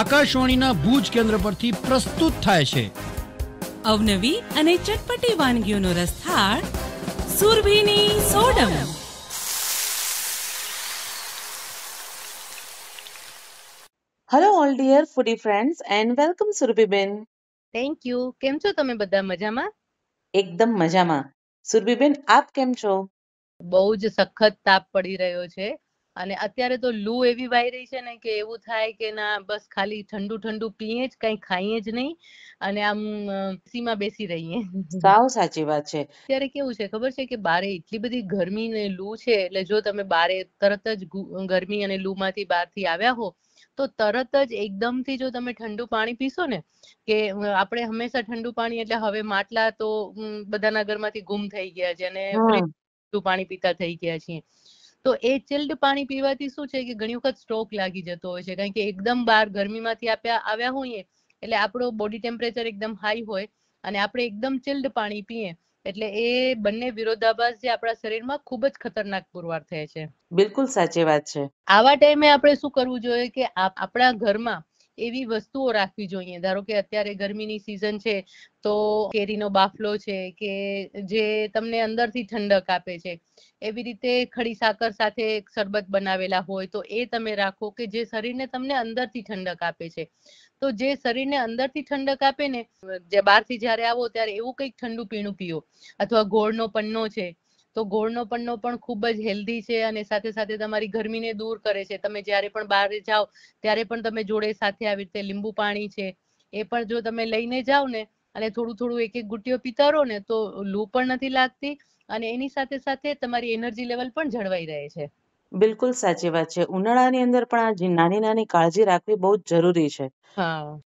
આકાશવાણીના ભુજ કેન્દ્ર પરથી પ્રસ્તુત થાય છે અવનવી અને ચટપટી વાનગીઓનો રસથાળ સુરભીની સોડમ hello all dear foodie friends and welcome સુરભીબેન થેન્ક યુ કેમ છો તમે બધા મજામાં એકદમ મજામાં સુરભીબેન આપ કેમ છો બહુ જ સખત તાપ પડી રહ્યો છે અને અત્યારે તો લૂ એવી વાઈ રહી છે ને કે એવું થાય કે ના બસ ખાલી ઠંડુ ઠંડુ પીએ જ કઈ ખાઈએ જ નહીં અને આમ સીમાં બેસી રહીએ સાવ સાચી વાત છે અત્યારે કેવું છે ખબર છે કે બારે એટલી બધી ગરમી ને લૂ છે એટલે જો તમે બારે તરત જ ગરમી અને લૂ માંથી બહાર થી આવ્યા હો તો તરત જ એકદમ થી જો તમે ઠંડુ પાણી પીશો ને કે આપણે હંમેશા ઠંડુ પાણી એટલે હવે માટલા તો બધાના ઘરમાંથી ગુમ થઈ ગયા છે અને ઠંડુ પાણી પીતા થઈ ગયા છીએ તો એ ચિલ્ડ પાણી પીવાથી શું છે કે ઘણી વખત સ્ટ્રોક લાગી જતો હોય છે કારણ કે એકદમ બહાર ગરમીમાંથી આપ્યા આવ્યા હોઈએ એટલે આપણો બોડી ટેમ્પરેચર એકદમ હાઈ હોય અને આપણે એકદમ ચિલ્ડ પાણી પીએ એટલે એ બંને વિરોધાભાસ જે આપણા શરીરમાં ખૂબ જ ખતરનાક પુરવાર થાય છે બિલકુલ સાચી વાત છે આવા ટાઈમે આપણે શું કરવું જોઈએ કે આપણા ઘરમાં એવી વસ્તુઓ રાખવી જોઈએ ધારો કે અત્યારે ગરમીની સિઝન છે તો કેરીનો બાફલો છે કે જે તમને અંદરથી ઠંડક આપે છે એવી રીતે ખડી સાકર સાથે શરબત બનાવેલા હોય તો એ તમે રાખો કે જે શરીરને તમને અંદરથી ઠંડક આપે છે તો જે શરીરને અંદરથી ઠંડક આપે ને જે બહારથી જ્યારે આવો ત્યારે એવું કંઈક ઠંડુ પીણું પીઓ અથવા ગોળનો પન્નો છે તો ગોળનો પન્નો પણ ખૂબ જ હેલ્ધી છે અને સાથે સાથે તમારી ગરમીને દૂર કરે છે તમે જ્યારે પણ બહાર જાઓ ત્યારે પણ તમે જોડે સાથે આવી રીતે લીંબુ પાણી છે એ પણ જો તમે લઈને જાઓ ને અને થોડું થોડું એક એક ગુટીઓ પીતા રહો ને તો લૂ પણ નથી લાગતી અને એની સાથે સાથે તમારી એનર્જી લેવલ પણ જળવાઈ રહે છે બિલકુલ સાચી વાત છે ઉનાળાની અંદર પણ આ નાની નાની કાળજી રાખવી બહુ જ જરૂરી છે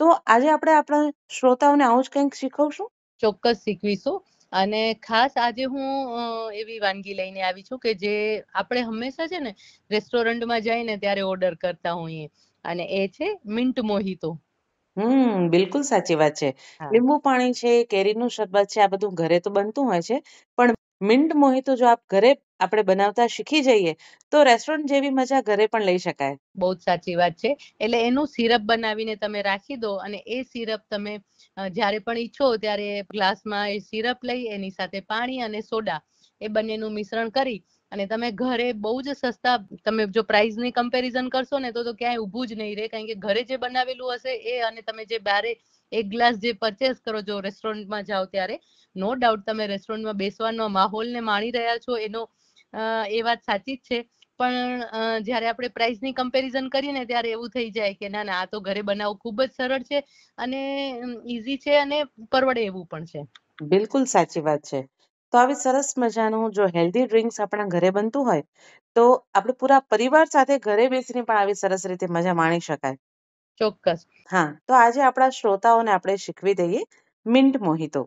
તો આજે આપણે આપણા શ્રોતાઓને આવું જ કંઈક શીખવશું ચોક્કસ શીખવીશું અને ખાસ આજે હું એવી વાનગી લઈને આવી છું કે જે આપણે હંમેશા છે ને રેસ્ટોરન્ટમાં જઈને ત્યારે ઓર્ડર કરતા હોઈએ અને એ છે મિન્ટ મોહિતો હમ બિલકુલ સાચી વાત છે લીંબુ પાણી છે કેરીનું શરબત છે આ બધું ઘરે તો બનતું હોય છે પણ મિન્ટ મોહિતો જો આપ ઘરે આપણે બનાવતા શીખી જઈએ તો રેસ્ટોરન્ટ જેવી મજા ઘરે પણ લઈ શકાય બહુ જ સાચી વાત છે એટલે એનું સિરપ બનાવીને તમે રાખી દો અને એ સિરપ તમે જ્યારે પણ ઈચ્છો ત્યારે ગ્લાસમાં એ સિરપ લઈ એની સાથે પાણી અને સોડા એ બંનેનું મિશ્રણ કરી અને તમે ઘરે બહુ જ સસ્તા તમે જો પ્રાઇસની કમ્પેરિઝન કરશો ને તો તો ક્યાંય ઊભું જ નહીં રહે કારણ કે ઘરે જે બનાવેલું હશે એ અને તમે જે બારે એક ગ્લાસ જે પરચેસ કરો જો રેસ્ટોરન્ટમાં જાઓ ત્યારે નો ડાઉટ તમે રેસ્ટોરન્ટમાં બેસવાનો માહોલને માણી રહ્યા છો એનો એ વાત સાચી જ છે પણ જ્યારે આપણે પ્રાઇસની કમ્પેરિઝન કરીએ ને ત્યારે એવું થઈ જાય કે ના ના આ તો ઘરે બનાવવું ખૂબ જ સરળ છે અને ઈઝી છે અને પરવડે એવું પણ છે બિલકુલ સાચી વાત છે તો આવી સરસ મજાનું જો હેલ્ધી ડ્રિંક્સ આપણા ઘરે બનતું હોય તો આપણે પૂરા પરિવાર સાથે ઘરે બેસીને પણ આવી સરસ રીતે મજા માણી શકાય ચોક્કસ હા તો આજે આપણા શ્રોતાઓને આપણે શીખવી દઈએ મિન્ટ મોહિતો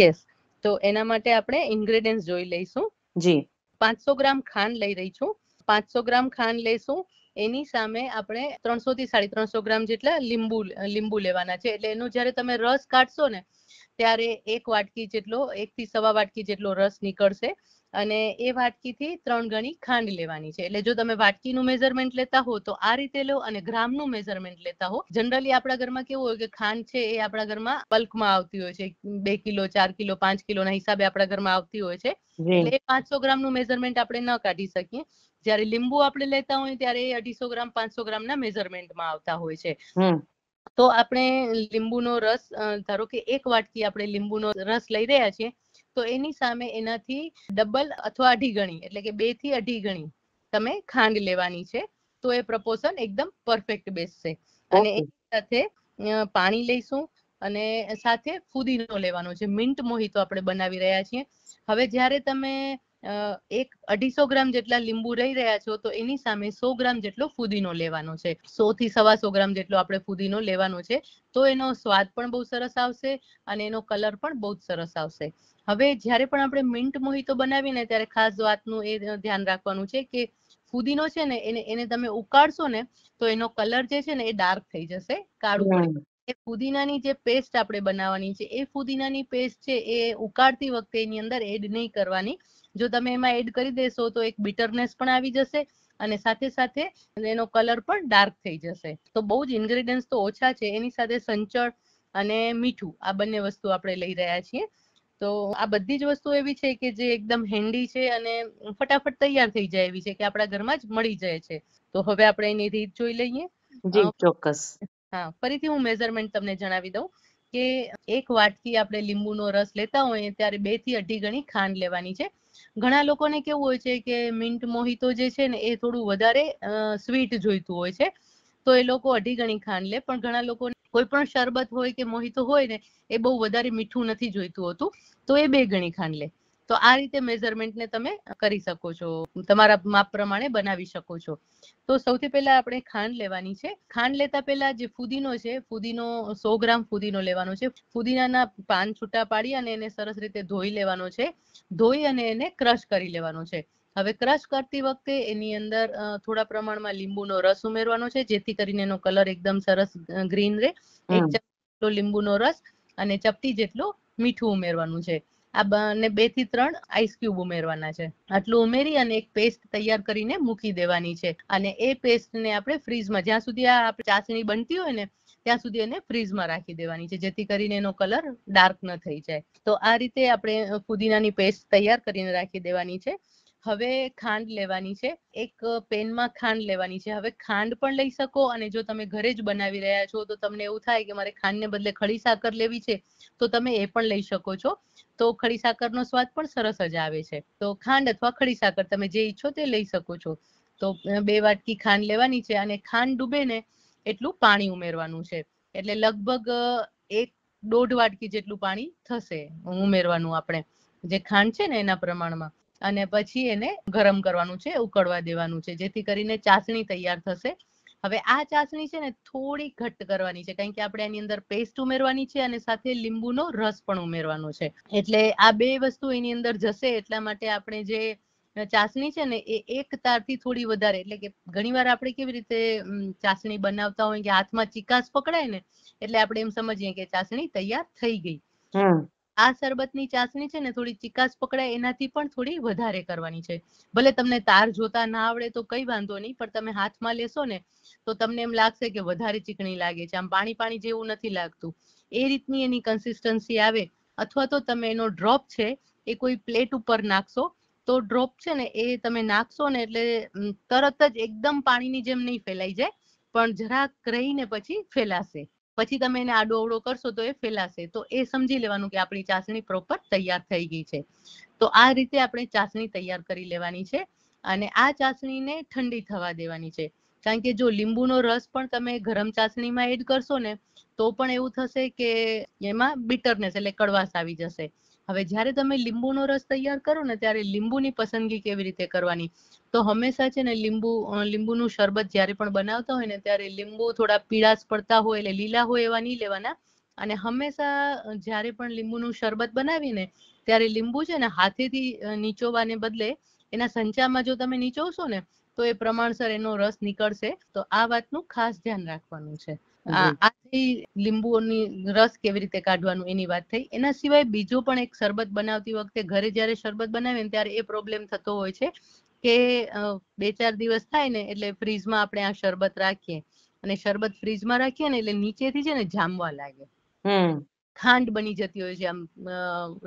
યસ તો એના માટે આપણે ઇન્ગ્રેડિયન્ટ જોઈ લઈશું જી પાંચસો ગ્રામ ખાંડ લઈ રહી છું પાંચસો ગ્રામ ખાંડ લેશું એની સામે આપણે ત્રણસો થી સાડી ત્રણસો ગ્રામ જેટલા લીંબુ લીંબુ લેવાના છે એટલે એનો જ્યારે તમે રસ કાઢશો ને ત્યારે એક વાટકી જેટલો એક થી સવા વાટકી જેટલો રસ નીકળશે અને એ વાટકીથી ત્રણ ગણી ખાંડ લેવાની છે એટલે જો તમે વાટકીનું મેઝરમેન્ટ લેતા હો તો આ રીતે લો અને ગ્રામનું મેઝરમેન્ટ લેતા હો જનરલી આપણા ઘરમાં કેવું હોય કે ખાંડ છે એ આપણા ઘરમાં બલ્કમાં આવતી હોય છે બે કિલો ચાર કિલો પાંચ કિલોના હિસાબે આપણા ઘરમાં આવતી હોય છે એટલે પાંચસો ગ્રામનું મેઝરમેન્ટ આપણે ન કાઢી શકીએ જ્યારે લીંબુ આપણે લેતા હોય ત્યારે એ અઢીસો ગ્રામ પાંચસો ગ્રામના મેઝરમેન્ટમાં આવતા હોય છે તો આપણે લીંબુનો રસ ધારો કે એક વાટકી આપણે લીંબુનો રસ લઈ રહ્યા છીએ તો એની સામે એનાથી ડબલ અથવા અઢી ગણી એટલે કે બે થી અઢી ગણી તમે ખાંડ લેવાની છે તો એ પ્રપોર્શન એકદમ પરફેક્ટ બેસશે અને એની સાથે પાણી લઈશું અને સાથે ફુદીનો લેવાનો છે મિન્ટ મોહિતો આપણે બનાવી રહ્યા છીએ હવે જ્યારે તમે એક અઢીસો ગ્રામ જેટલા લીંબુ રહી રહ્યા છો તો એની સામે સો ગ્રામ જેટલો ફુદીનો લેવાનો છે સો થી સવા સો ગ્રામ જેટલો આપણે ફુદીનો લેવાનો છે તો એનો સ્વાદ પણ બહુ સરસ આવશે અને એનો કલર પણ બહુ જ સરસ આવશે હવે જ્યારે પણ આપણે મિન્ટ મોહિતો બનાવીને ત્યારે ખાસ વાતનું એ ધ્યાન રાખવાનું છે કે ફુદીનો છે ને એને એને તમે ઉકાળશો ને તો એનો કલર જે છે ને એ ડાર્ક થઈ જશે કાળું એ ફુદીનાની જે પેસ્ટ આપણે બનાવવાની છે એ ફુદીનાની પેસ્ટ છે એ ઉકાળતી વખતે એની અંદર એડ નહીં કરવાની જો તમે એમાં એડ કરી દેશો તો એક બિટરનેસ પણ આવી જશે અને સાથે સાથે એનો કલર પણ ડાર્ક થઈ જશે તો બહુ જ ઇન્ગ્રેડિયન્ટ્સ તો ઓછા છે એની સાથે સંચળ અને મીઠું આ બંને વસ્તુ આપણે લઈ રહ્યા છીએ તો આ બધી જ વસ્તુ એવી છે કે જે એકદમ હેન્ડી છે અને ફટાફટ તૈયાર થઈ જાય એવી છે કે આપણા ઘરમાં જ મળી જાય છે તો હવે આપણે એની રીત જોઈ લઈએ જી ચોક્કસ હા ફરીથી હું મેઝરમેન્ટ તમને જણાવી દઉં કે એક વાટકી આપણે લીંબુનો રસ લેતા હોઈએ ત્યારે બે થી અઢી ગણી ખાંડ લેવાની છે ઘણા લોકોને કેવું હોય છે કે મિન્ટ મોહિતો જે છે ને એ થોડું વધારે સ્વીટ જોઈતું હોય છે તો એ લોકો અઢી ગણી ખાંડ લે પણ ઘણા લોકોને કોઈ પણ શરબત હોય કે મોહિતો હોય ને એ બહુ વધારે મીઠું નથી જોઈતું હોતું તો એ બે ગણી ખાંડ લે તો આ રીતે મેઝરમેન્ટને તમે કરી શકો છો તમારા માપ પ્રમાણે બનાવી શકો છો તો સૌથી પહેલા આપણે ખાંડ લેવાની છે ખાંડ લેતા પહેલા જે ફુદીનો છે ફુદીનો સો ગ્રામ ફુદીનો લેવાનો છે ફુદીનાના પાન છૂટા પાડી અને એને સરસ રીતે ધોઈ લેવાનો છે ધોઈ અને એને ક્રશ કરી લેવાનો છે હવે ક્રશ કરતી વખતે એની અંદર થોડા પ્રમાણમાં લીંબુનો રસ ઉમેરવાનો છે જેથી કરીને એનો કલર એકદમ સરસ ગ્રીન રહે એક ચમચી લીંબુનો રસ અને ચપટી જેટલું મીઠું ઉમેરવાનું છે આ બંને બે થી ત્રણ આઈસ ક્યુબ ઉમેરવાના છે આટલું ઉમેરી અને એક પેસ્ટ તૈયાર કરીને મૂકી દેવાની છે અને એ પેસ્ટને આપણે ફ્રીજમાં જ્યાં સુધી આ ચાસણી બનતી હોય ને ત્યાં સુધી એને ફ્રીજમાં રાખી દેવાની છે જેથી કરીને એનો કલર ડાર્ક ન થઈ જાય તો આ રીતે આપણે ફુદીનાની પેસ્ટ તૈયાર કરીને રાખી દેવાની છે હવે ખાંડ લેવાની છે એક પેનમાં ખાંડ લેવાની છે હવે ખાંડ પણ લઈ શકો અને જો તમે ઘરે જ બનાવી રહ્યા છો તો તમને એવું થાય કે મારે ખાંડને બદલે ખડી સાકર લેવી છે તો તમે એ પણ લઈ શકો છો તો ખડી સાકરનો સ્વાદ પણ સરસ જ આવે છે તો ખાંડ અથવા ખડી સાકર તમે જે ઈચ્છો તે લઈ શકો છો તો બે વાટકી ખાંડ લેવાની છે અને ખાંડ ડૂબે ને એટલું પાણી ઉમેરવાનું છે એટલે લગભગ એક દોઢ વાટકી જેટલું પાણી થશે ઉમેરવાનું આપણે જે ખાંડ છે ને એના પ્રમાણમાં અને પછી એને ગરમ કરવાનું છે ઉકળવા દેવાનું છે જેથી કરીને ચાસણી તૈયાર થશે હવે આ ચાસણી છે ને થોડી ઘટ્ટ કરવાની છે કારણ કે આપણે એની અંદર પેસ્ટ ઉમેરવાની છે અને સાથે લીંબુનો રસ પણ ઉમેરવાનો છે એટલે આ બે વસ્તુ એની અંદર જશે એટલા માટે આપણે જે ચાસણી છે ને એ એક તારથી થોડી વધારે એટલે કે ઘણીવાર આપણે કેવી રીતે ચાસણી બનાવતા હોય કે હાથમાં ચિકાસ પકડાય ને એટલે આપણે એમ સમજીએ કે ચાસણી તૈયાર થઈ ગઈ આ શરબતની ચાસણી છે ને થોડી ચિકાસ પકડાય એનાથી પણ થોડી વધારે કરવાની છે ભલે તમને તાર જોતા ના આવડે તો કઈ વાંધો નહીં પણ તમે હાથમાં લેશો ને તો તમને એમ લાગશે કે વધારે ચીકણી લાગે છે આમ પાણી પાણી જેવું નથી લાગતું એ રીતની એની કન્સિસ્ટન્સી આવે અથવા તો તમે એનો ડ્રોપ છે એ કોઈ પ્લેટ ઉપર નાખશો તો ડ્રોપ છે ને એ તમે નાખશો ને એટલે તરત જ એકદમ પાણીની જેમ નહીં ફેલાઈ જાય પણ જરાક રહીને પછી ફેલાશે પછી તમે એને આડો અવડો કરશો તો એ ફેલાશે તો એ સમજી લેવાનું કે આપણી ચાસણી પ્રોપર તૈયાર થઈ ગઈ છે તો આ રીતે આપણે ચાસણી તૈયાર કરી લેવાની છે અને આ ચાસણીને ઠંડી થવા દેવાની છે કારણ કે જો લીંબુનો રસ પણ તમે ગરમ ચાસણીમાં એડ કરશો ને તો પણ એવું થશે કે એમાં બિટરનેસ એટલે કડવાશ આવી જશે હવે જ્યારે તમે લીંબુનો રસ તૈયાર કરો ને ત્યારે લીંબુની પસંદગી કેવી રીતે કરવાની તો હંમેશા છે ને લીંબુ લીંબુનું શરબત જ્યારે પણ બનાવતા હોય ને ત્યારે લીંબુ થોડા પીળાશ પડતા હોય એટલે લીલા હોય એવા નહીં લેવાના અને હંમેશા જ્યારે પણ લીંબુનું શરબત બનાવીને ત્યારે લીંબુ છે ને હાથેથી નીચોવાને બદલે એના સંચામાં જો તમે નીચોવશો ને તો એ પ્રમાણસર એનો રસ નીકળશે તો આ વાતનું ખાસ ધ્યાન રાખવાનું છે આથી લીંબુઓની રસ કેવી રીતે કાઢવાનું એની વાત થઈ એના સિવાય બીજો પણ એક શરબત બનાવતી વખતે ઘરે જ્યારે શરબત બનાવીએ ત્યારે એ પ્રોબ્લેમ થતો હોય છે કે બે ચાર દિવસ થાય ને એટલે ફ્રીજમાં આપણે આ શરબત રાખીએ અને શરબત ફ્રીજમાં રાખીએ ને એટલે નીચેથી છે ને જામવા લાગે ખાંડ બની જતી હોય છે આમ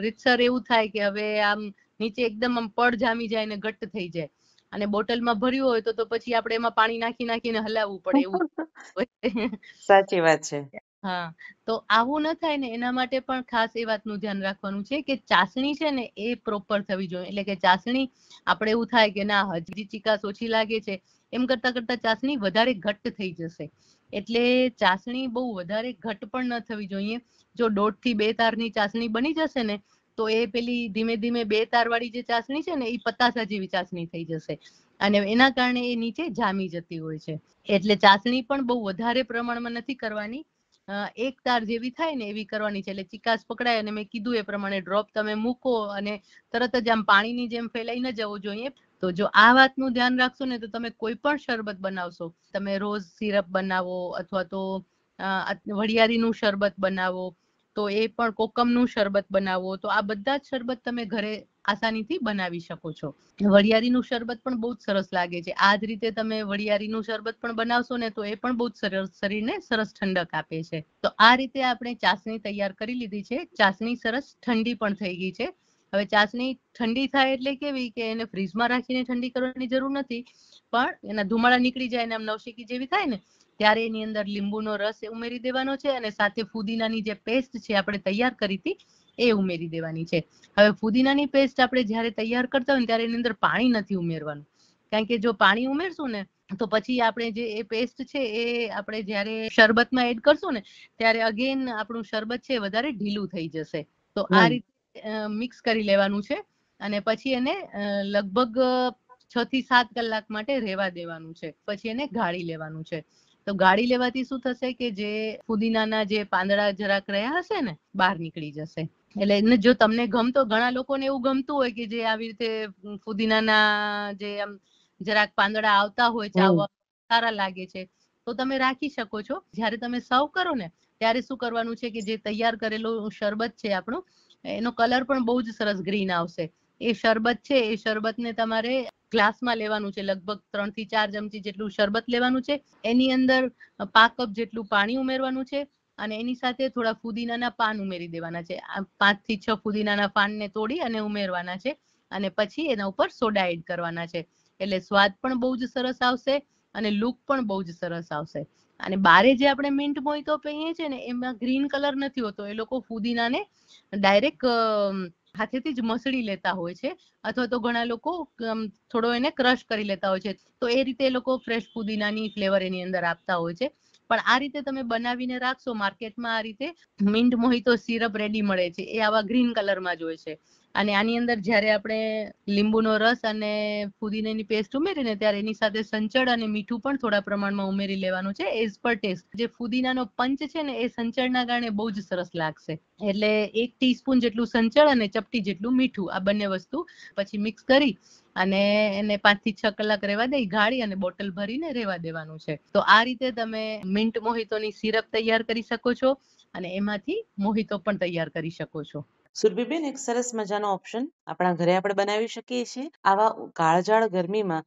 રીતસર એવું થાય કે હવે આમ નીચે એકદમ આમ પડ જામી જાય ને ઘટ્ટ થઈ જાય અને બોટલમાં ભર્યું હોય તો તો પછી આપણે એમાં પાણી નાખી નાખીને હલાવવું પડે એવું સાચી વાત છે હા તો આવું ન થાય ને એના માટે પણ ખાસ એ વાતનું ધ્યાન રાખવાનું છે કે ચાસણી છે ને એ પ્રોપર થવી જોઈએ એટલે કે ચાસણી આપણે એવું થાય કે ના હજી ચિકાસ ઓછી લાગે છે એમ કરતા કરતા ચાસણી વધારે ઘટ્ટ થઈ જશે એટલે ચાસણી બહુ વધારે ઘટ પણ ન થવી જોઈએ જો દોઢ થી બે તારની ચાસણી બની જશે ને તો એ પેલી ધીમે ધીમે બે તાર વાળી જે ચાસણી છે ને એ પતાસા જેવી ચાસણી થઈ જશે અને એના કારણે એ નીચે જામી જતી હોય છે એટલે ચાસણી પણ બહુ વધારે પ્રમાણમાં નથી કરવાની એક તાર જેવી થાય ને એવી કરવાની છે એટલે ચિકાસ પકડાય અને મેં કીધું એ પ્રમાણે ડ્રોપ તમે મૂકો અને તરત જ આમ પાણીની જેમ ફેલાઈ ન જવું જોઈએ તો જો આ વાતનું ધ્યાન રાખશો ને તો તમે કોઈ પણ શરબત બનાવશો તમે રોજ સિરપ બનાવો અથવા તો વરિયાળીનું શરબત બનાવો તો એ પણ કોકમનું શરબત બનાવો તો આ બધા જ શરબત તમે ઘરે આસાનીથી બનાવી શકો છો વરિયાળીનું શરબત પણ બહુ જ સરસ લાગે છે આ જ રીતે તમે વરિયાળીનું શરબત પણ બનાવશો ને તો એ પણ બહુ જ સરસ શરીરને સરસ ઠંડક આપે છે તો આ રીતે આપણે ચાસણી તૈયાર કરી લીધી છે ચાસણી સરસ ઠંડી પણ થઈ ગઈ છે હવે ચાસણી ઠંડી થાય એટલે કેવી કે એને ફ્રીજમાં રાખીને ઠંડી કરવાની જરૂર નથી પણ એના ધુમાડા નીકળી જાય ને આમ નવશેકી જેવી થાય ને ત્યારે એની અંદર લીંબુનો રસ એ ઉમેરી દેવાનો છે અને સાથે ફુદીનાની જે પેસ્ટ છે આપણે તૈયાર કરી હતી એ ઉમેરી દેવાની છે હવે ફુદીનાની પેસ્ટ આપણે જ્યારે તૈયાર કરતા હોય ત્યારે એની અંદર પાણી નથી ઉમેરવાનું કારણ કે જો પાણી ઉમેરશું ને તો પછી આપણે જે એ પેસ્ટ છે એ આપણે જ્યારે શરબતમાં એડ કરશું ને ત્યારે અગેન આપણું શરબત છે વધારે ઢીલું થઈ જશે તો આ રીતે મિક્સ કરી લેવાનું છે અને પછી એને લગભગ છ થી સાત કલાક માટે રેવા દેવાનું છે પછી એને ગાળી લેવાનું છે તો ગાળી લેવાથી શું થશે કે જે ફુદીનાના જે પાંદડા જરાક રહ્યા હશે ને બહાર નીકળી જશે એટલે જો તમને ગમતો ઘણા લોકોને એવું ગમતું હોય કે જે આવી રીતે ફુદીનાના જે આમ જરાક પાંદડા આવતા હોય ચાવવા સારા લાગે છે તો તમે રાખી શકો છો જ્યારે તમે સર્વ કરો ને ત્યારે શું કરવાનું છે કે જે તૈયાર કરેલું શરબત છે આપણું એનો કલર પણ બહુ જ સરસ ગ્રીન આવશે એ શરબત છે એ શરબતને તમારે ગ્લાસમાં લેવાનું છે લગભગ ત્રણ થી ચાર ચમચી જેટલું શરબત લેવાનું છે એની અંદર પાક કપ જેટલું પાણી ઉમેરવાનું છે અને એની સાથે થોડા ફુદીનાના પાન ઉમેરી દેવાના છે પાંચ થી છ ફુદીનાના પાનને તોડી અને ઉમેરવાના છે અને પછી એના ઉપર સોડા એડ કરવાના છે એટલે સ્વાદ પણ બહુ જ સરસ આવશે અને લુક પણ બહુ જ સરસ આવશે અને બારે જે આપણે મિન્ટ મોહિતો પહીએ છીએ ને એમાં ગ્રીન કલર નથી હોતો એ લોકો ફુદીનાને ડાયરેક્ટ હાથેથી જ મસળી લેતા હોય છે અથવા તો ઘણા લોકો થોડો એને ક્રશ કરી લેતા હોય છે તો એ રીતે એ લોકો ફ્રેશ પુદીનાની ફ્લેવર એની અંદર આપતા હોય છે પણ આ રીતે તમે બનાવીને રાખશો માર્કેટમાં આ રીતે મિન્ટ મોહિતો સિરપ રેડી મળે છે એ આવા ગ્રીન કલરમાં જ હોય છે અને આની અંદર જ્યારે આપણે લીંબુનો રસ અને ફુદીનાની પેસ્ટ ઉમેરીને ત્યારે એની સાથે સંચળ અને મીઠું પણ થોડા પ્રમાણમાં ઉમેરી લેવાનું છે એઝ પર ટેસ્ટ જે ફુદીનાનો પંચ છે ને એ સંચળના કારણે બહુ જ સરસ લાગશે એટલે એક ટીસ્પૂન જેટલું સંચળ અને ચપટી જેટલું મીઠું આ બંને વસ્તુ પછી મિક્સ કરી અને એને પાંચ થી છ કલાક રહેવા દઈ ગાળી અને બોટલ ભરીને રહેવા દેવાનું છે તો આ રીતે તમે મિન્ટ મોહિતોની સિરપ તૈયાર કરી શકો છો અને એમાંથી મોહિતો પણ તૈયાર કરી શકો છો સુરભીબેન એક સરસ મજાનો ઓપ્શન આપણા ઘરે આપણે બનાવી શકીએ છીએ આવા કાળજાળ ગરમીમાં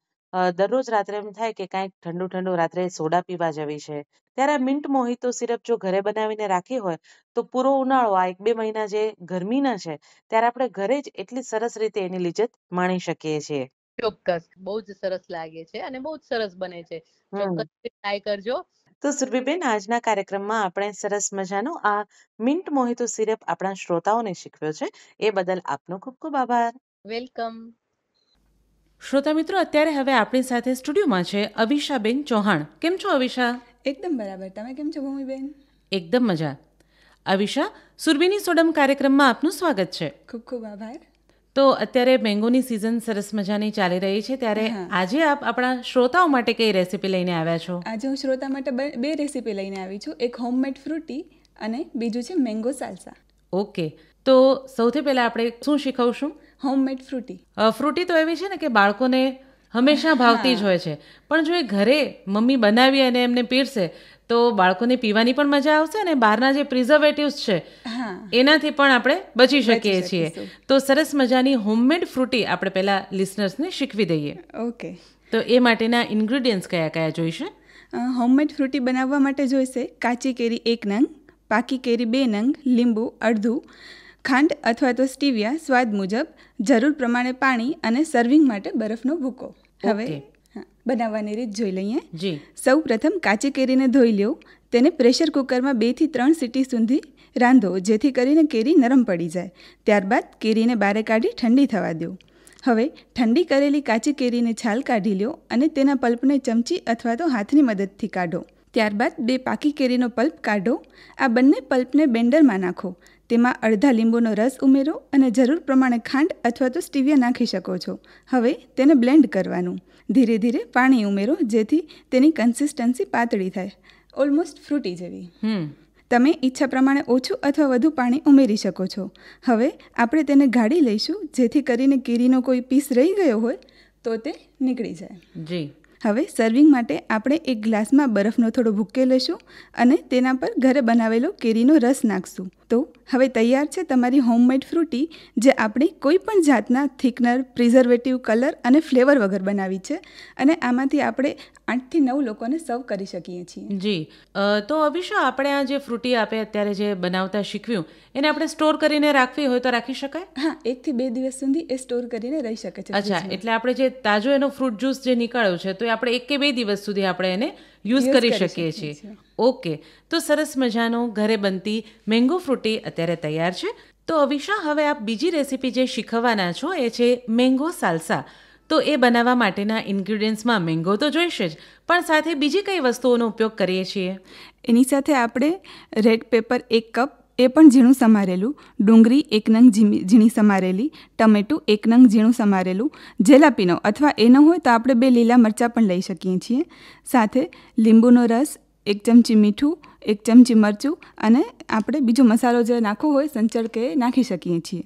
દરરોજ રાત્રે એમ થાય કે કાંઈક ઠંડુ ઠંડુ રાત્રે સોડા પીવા જવી છે ત્યારે આ મિન્ટ મોહિતો સિરપ જો ઘરે બનાવીને રાખી હોય તો પૂરો ઉનાળો આ એક બે મહિના જે ગરમીના છે ત્યારે આપણે ઘરે જ એટલી સરસ રીતે એની લિજત માણી શકીએ છીએ ચોક્કસ બહુ જ સરસ લાગે છે અને બહુ જ સરસ બને છે ચોક્કસ ટ્રાય કરજો તો સુરભીબેન આજના કાર્યક્રમમાં આપણે સરસ મજાનો આ મિન્ટ મોહિતો સિરપ આપણા શ્રોતાઓને શીખવ્યો છે એ બદલ આપનો ખૂબ ખૂબ આભાર વેલકમ શ્રોતા મિત્રો અત્યારે હવે આપણી સાથે સ્ટુડિયોમાં છે અવિશાબેન ચૌહાણ કેમ છો અવિશા એકદમ બરાબર તમે કેમ છો ભૂમિબેન એકદમ મજા અવિશા સુરભીની સોડમ કાર્યક્રમમાં આપનું સ્વાગત છે ખૂબ ખૂબ આભાર તો અત્યારે મેંગોની સિઝન સરસ મજાની ચાલી રહી છે ત્યારે આજે આપ આપણા શ્રોતાઓ માટે કઈ રેસીપી લઈને આવ્યા છો આજે હું શ્રોતા માટે બે રેસીપી લઈને આવી છું એક હોમમેડ ફ્રૂટી અને બીજું છે મેંગો સાલસા ઓકે તો સૌથી પહેલાં આપણે શું શીખવશું હોમમેડ ફ્રૂટી ફ્રૂટી તો એવી છે ને કે બાળકોને હંમેશા ભાવતી જ હોય છે પણ જો એ ઘરે મમ્મી બનાવી અને એમને પીરસે તો બાળકોને પીવાની પણ મજા આવશે અને બહારના જે પ્રિઝર્વેટિવ્સ છે એનાથી પણ આપણે બચી શકીએ છીએ તો સરસ મજાની હોમમેડ ફ્રૂટી આપણે પહેલાં લિસનર્સને શીખવી દઈએ ઓકે તો એ માટેના ઇન્ગ્રીડિયન્ટ્સ કયા કયા જોઈશે હોમમેડ ફ્રૂટી બનાવવા માટે જોઈશે કાચી કેરી એક નંગ પાકી કેરી બે નંગ લીંબુ અડધું ખાંડ અથવા તો સ્ટીવિયા સ્વાદ મુજબ જરૂર પ્રમાણે પાણી અને સર્વિંગ માટે બરફનો ભૂકો હવે બનાવવાની રીત જોઈ લઈએ જી સૌ પ્રથમ કાચી કેરીને ધોઈ લ્યો તેને પ્રેશર કુકરમાં બેથી ત્રણ સીટી સુધી રાંધો જેથી કરીને કેરી નરમ પડી જાય ત્યારબાદ કેરીને બારે કાઢી ઠંડી થવા દો હવે ઠંડી કરેલી કાચી કેરીને છાલ કાઢી લ્યો અને તેના પલ્પને ચમચી અથવા તો હાથની મદદથી કાઢો ત્યારબાદ બે પાકી કેરીનો પલ્પ કાઢો આ બંને પલ્પને બેન્ડરમાં નાખો તેમાં અડધા લીંબુનો રસ ઉમેરો અને જરૂર પ્રમાણે ખાંડ અથવા તો સ્ટીવિયા નાખી શકો છો હવે તેને બ્લેન્ડ કરવાનું ધીરે ધીરે પાણી ઉમેરો જેથી તેની કન્સિસ્ટન્સી પાતળી થાય ઓલમોસ્ટ ફ્રૂટી જેવી તમે ઈચ્છા પ્રમાણે ઓછું અથવા વધુ પાણી ઉમેરી શકો છો હવે આપણે તેને ગાળી લઈશું જેથી કરીને કેરીનો કોઈ પીસ રહી ગયો હોય તો તે નીકળી જાય જી હવે સર્વિંગ માટે આપણે એક ગ્લાસમાં બરફનો થોડો ભૂકે લઈશું અને તેના પર ઘરે બનાવેલો કેરીનો રસ નાખશું તો હવે તૈયાર છે તમારી હોમમેડ ફ્રૂટી જે આપણે કોઈ પણ જાતના થિકનર પ્રિઝર્વેટિવ કલર અને ફ્લેવર વગર બનાવી છે અને આમાંથી આપણે આઠથી નવ લોકોને સર્વ કરી શકીએ છીએ જી તો અભિષા આપણે આ જે ફ્રૂટી આપે અત્યારે જે બનાવતા શીખવ્યું એને આપણે સ્ટોર કરીને રાખવી હોય તો રાખી શકાય હા એકથી બે દિવસ સુધી એ સ્ટોર કરીને રહી શકે છે અચ્છા એટલે આપણે જે તાજો એનો ફ્રૂટ જ્યુસ જે નીકળ્યો છે તો એ આપણે એક કે બે દિવસ સુધી આપણે એને યુઝ કરી શકીએ છીએ ઓકે તો સરસ મજાનો ઘરે બનતી મેંગો ફ્રૂટી અત્યારે તૈયાર છે તો અવિશા હવે આપ બીજી રેસીપી જે શીખવવાના છો એ છે મેંગો સાલસા તો એ બનાવવા માટેના ઇન્ગ્રીડિયન્ટ્સમાં મેંગો તો જોઈશે જ પણ સાથે બીજી કઈ વસ્તુઓનો ઉપયોગ કરીએ છીએ એની સાથે આપણે રેડ પેપર એક કપ એ પણ ઝીણું સમારેલું ડુંગળી એક નંગ ઝીણી સમારેલી ટમેટું એક નંગ ઝીણું સમારેલું જેલાપીનો અથવા એ ન હોય તો આપણે બે લીલા મરચાં પણ લઈ શકીએ છીએ સાથે લીંબુનો રસ એક ચમચી મીઠું એક ચમચી મરચું અને આપણે બીજો મસાલો જે નાખવો હોય સંચળ કે નાખી શકીએ છીએ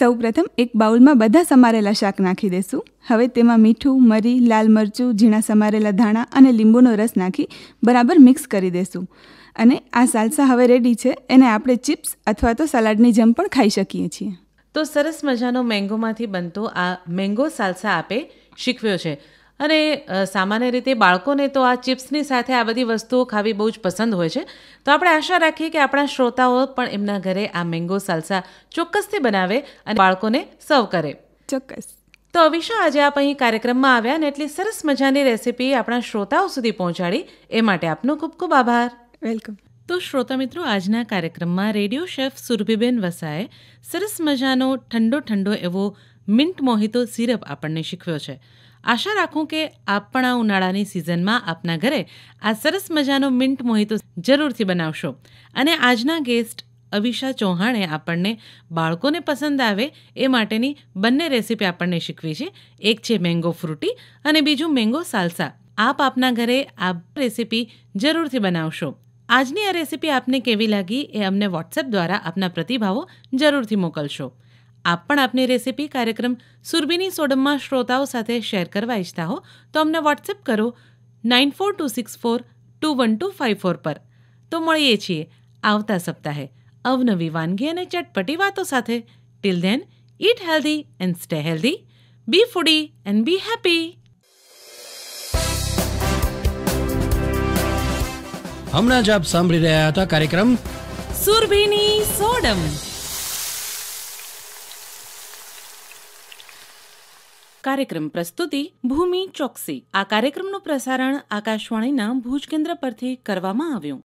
સૌપ્રથમ એક બાઉલમાં બધા સમારેલા શાક નાખી દેશું હવે તેમાં મીઠું મરી લાલ મરચું ઝીણા સમારેલા ધાણા અને લીંબુનો રસ નાખી બરાબર મિક્સ કરી દેશું અને આ સાલસા હવે રેડી છે એને આપણે ચિપ્સ અથવા તો સલાડની જેમ પણ ખાઈ શકીએ છીએ તો સરસ મજાનો મેંગોમાંથી બનતો આ મેંગો સાલસા આપે શીખવ્યો છે અને સામાન્ય રીતે બાળકોને તો આ ચિપ્સની સાથે આ બધી વસ્તુઓ ખાવી બહુ જ પસંદ હોય છે તો આપણે આશા રાખીએ કે આપણા શ્રોતાઓ પણ એમના ઘરે આ મેંગો સાલસા ચોક્કસથી બનાવે અને બાળકોને સર્વ કરે ચોક્કસ તો અવિશા આજે આપ અહીં કાર્યક્રમમાં આવ્યા અને એટલી સરસ મજાની રેસીપી આપણા શ્રોતાઓ સુધી પહોંચાડી એ માટે આપનો ખૂબ ખૂબ આભાર વેલકમ તો શ્રોતા મિત્રો આજના કાર્યક્રમમાં રેડિયો શેફ સુરભીબેન વસાએ સરસ મજાનો ઠંડો ઠંડો એવો મિન્ટ મોહિતો સિરપ આપણને શીખવ્યો છે આશા રાખું કે આપ પણ આ ઉનાળાની સિઝનમાં આપના ઘરે આ સરસ મજાનો મિન્ટ મોહિતો જરૂરથી બનાવશો અને આજના ગેસ્ટ અવિશા ચૌહાણે આપણને બાળકોને પસંદ આવે એ માટેની બંને રેસીપી આપણને શીખવી છે એક છે મેંગો ફ્રૂટી અને બીજું મેંગો સાલસા આપ આપના ઘરે આ રેસીપી જરૂરથી બનાવશો આજની આ રેસીપી આપને કેવી લાગી એ અમને વોટ્સએપ દ્વારા આપના પ્રતિભાવો જરૂરથી મોકલશો આપ પણ આપની રેસીપી કાર્યક્રમ સુરબીની સોડમમાં શ્રોતાઓ સાથે શેર કરવા ઈચ્છતા હો તો અમને વોટ્સએપ કરો nine four two six four two one two five four પર તો મળીએ છીએ આવતા સપ્તાહે અવનવી વાનગી અને ચટપટી વાતો સાથે till then eat healthy and stay healthy be foodie and be happy હમણાં જ આપ સાંભળી રહ્યા હતા કાર્યક્રમ સુરભીની સોડમ કાર્યક્રમ પ્રસ્તુતિ ભૂમિ ચોકસી આ કાર્યક્રમનું પ્રસારણ આકાશવાણીના ભુજ કેન્દ્ર પરથી કરવામાં આવ્યું